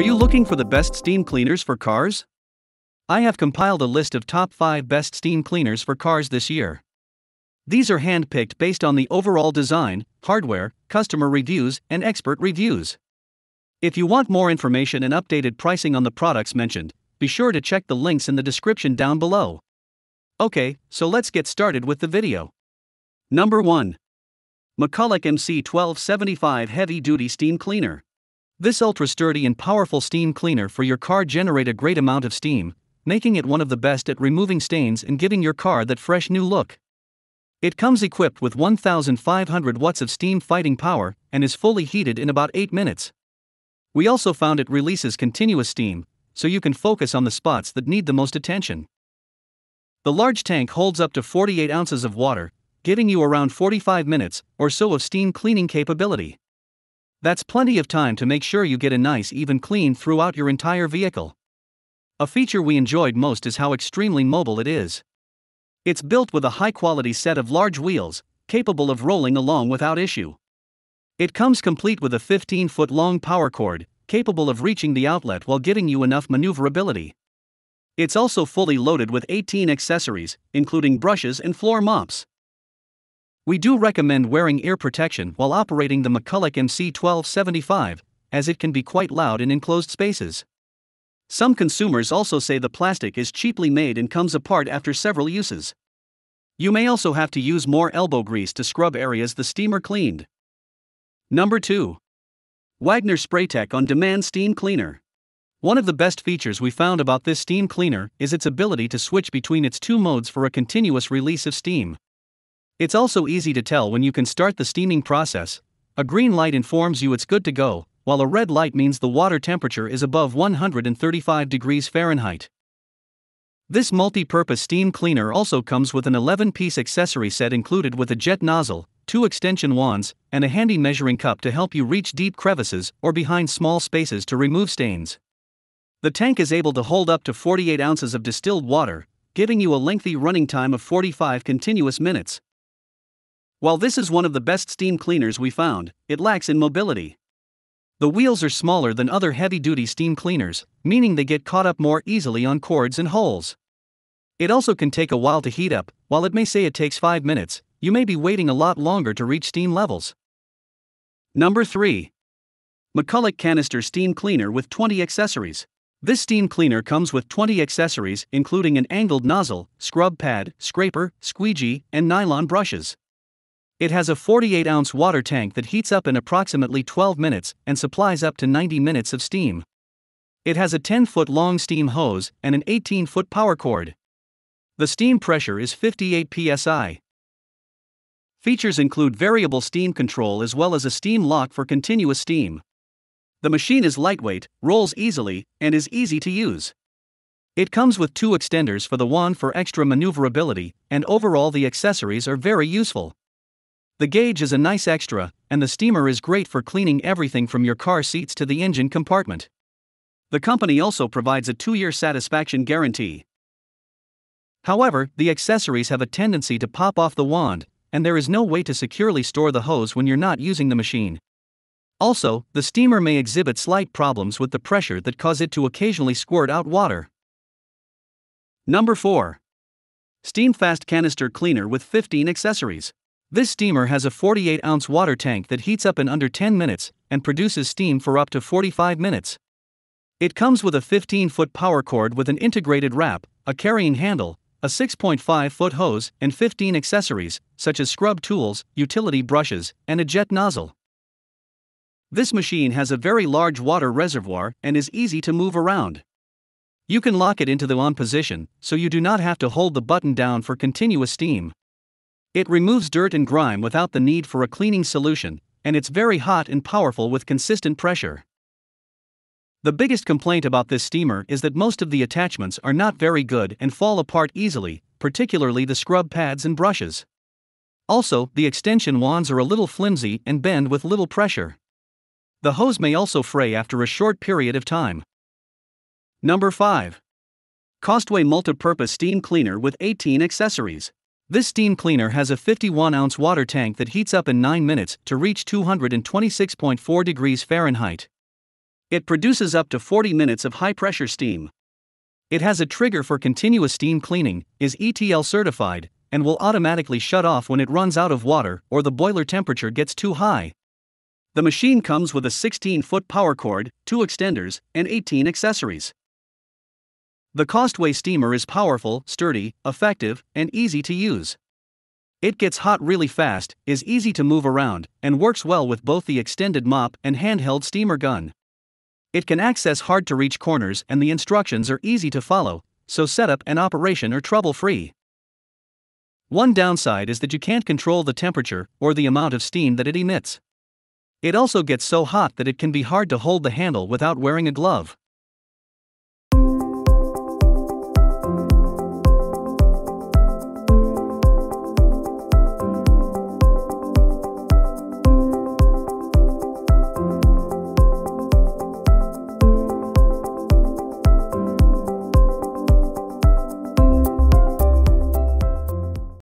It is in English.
Are you looking for the best steam cleaners for cars? I have compiled a list of top 5 best steam cleaners for cars this year. These are handpicked based on the overall design, hardware, customer reviews, and expert reviews. If you want more information and updated pricing on the products mentioned, be sure to check the links in the description down below. Okay, so let's get started with the video. Number 1. McCulloch MC1275 Heavy Duty Steam Cleaner. This ultra sturdy and powerful steam cleaner for your car generate a great amount of steam, making it one of the best at removing stains and giving your car that fresh new look. It comes equipped with 1500 watts of steam fighting power and is fully heated in about 8 minutes. We also found it releases continuous steam, so you can focus on the spots that need the most attention. The large tank holds up to 48 ounces of water, giving you around 45 minutes or so of steam cleaning capability. That's plenty of time to make sure you get a nice even clean throughout your entire vehicle. A feature we enjoyed most is how extremely mobile it is. It's built with a high quality set of large wheels, capable of rolling along without issue. It comes complete with a 15 foot long power cord, capable of reaching the outlet while giving you enough maneuverability. It's also fully loaded with 18 accessories, including brushes and floor mops. We do recommend wearing ear protection while operating the McCulloch MC1275, as it can be quite loud in enclosed spaces. Some consumers also say the plastic is cheaply made and comes apart after several uses. You may also have to use more elbow grease to scrub areas the steamer cleaned. Number 2. Wagner SprayTech On Demand Steam Cleaner. One of the best features we found about this steam cleaner is its ability to switch between its two modes for a continuous release of steam. It's also easy to tell when you can start the steaming process. A green light informs you it's good to go, while a red light means the water temperature is above 135 degrees Fahrenheit. This multi-purpose steam cleaner also comes with an 11-piece accessory set included with a jet nozzle, two extension wands, and a handy measuring cup to help you reach deep crevices or behind small spaces to remove stains. The tank is able to hold up to 48 ounces of distilled water, giving you a lengthy running time of 45 continuous minutes, while this is one of the best steam cleaners we found, it lacks in mobility. The wheels are smaller than other heavy duty steam cleaners, meaning they get caught up more easily on cords and holes. It also can take a while to heat up, while it may say it takes 5 minutes, you may be waiting a lot longer to reach steam levels. Number 3. McCulloch Canister Steam Cleaner with 20 accessories. This steam cleaner comes with 20 accessories, including an angled nozzle, scrub pad, scraper, squeegee, and nylon brushes. It has a 48 ounce water tank that heats up in approximately 12 minutes and supplies up to 90 minutes of steam. It has a 10 foot long steam hose and an 18 foot power cord. The steam pressure is 58 psi. Features include variable steam control as well as a steam lock for continuous steam. The machine is lightweight, rolls easily, and is easy to use. It comes with two extenders for the wand for extra maneuverability, and overall, the accessories are very useful. The gauge is a nice extra, and the steamer is great for cleaning everything from your car seats to the engine compartment. The company also provides a two year satisfaction guarantee. However, the accessories have a tendency to pop off the wand, and there is no way to securely store the hose when you're not using the machine. Also, the steamer may exhibit slight problems with the pressure that cause it to occasionally squirt out water. Number 4. Steam Fast Canister Cleaner with 15 Accessories. This steamer has a 48 ounce water tank that heats up in under 10 minutes and produces steam for up to 45 minutes. It comes with a 15 foot power cord with an integrated wrap, a carrying handle, a 6.5 foot hose, and 15 accessories, such as scrub tools, utility brushes, and a jet nozzle. This machine has a very large water reservoir and is easy to move around. You can lock it into the on position, so you do not have to hold the button down for continuous steam. It removes dirt and grime without the need for a cleaning solution, and it's very hot and powerful with consistent pressure. The biggest complaint about this steamer is that most of the attachments are not very good and fall apart easily, particularly the scrub pads and brushes. Also, the extension wands are a little flimsy and bend with little pressure. The hose may also fray after a short period of time. Number 5. Costway Multipurpose Steam Cleaner with 18 Accessories. This steam cleaner has a 51 ounce water tank that heats up in 9 minutes to reach 226.4 degrees Fahrenheit. It produces up to 40 minutes of high pressure steam. It has a trigger for continuous steam cleaning, is ETL certified, and will automatically shut off when it runs out of water or the boiler temperature gets too high. The machine comes with a 16 foot power cord, two extenders, and 18 accessories. The Costway steamer is powerful, sturdy, effective, and easy to use. It gets hot really fast, is easy to move around, and works well with both the extended mop and handheld steamer gun. It can access hard to reach corners, and the instructions are easy to follow, so setup and operation are trouble free. One downside is that you can't control the temperature or the amount of steam that it emits. It also gets so hot that it can be hard to hold the handle without wearing a glove.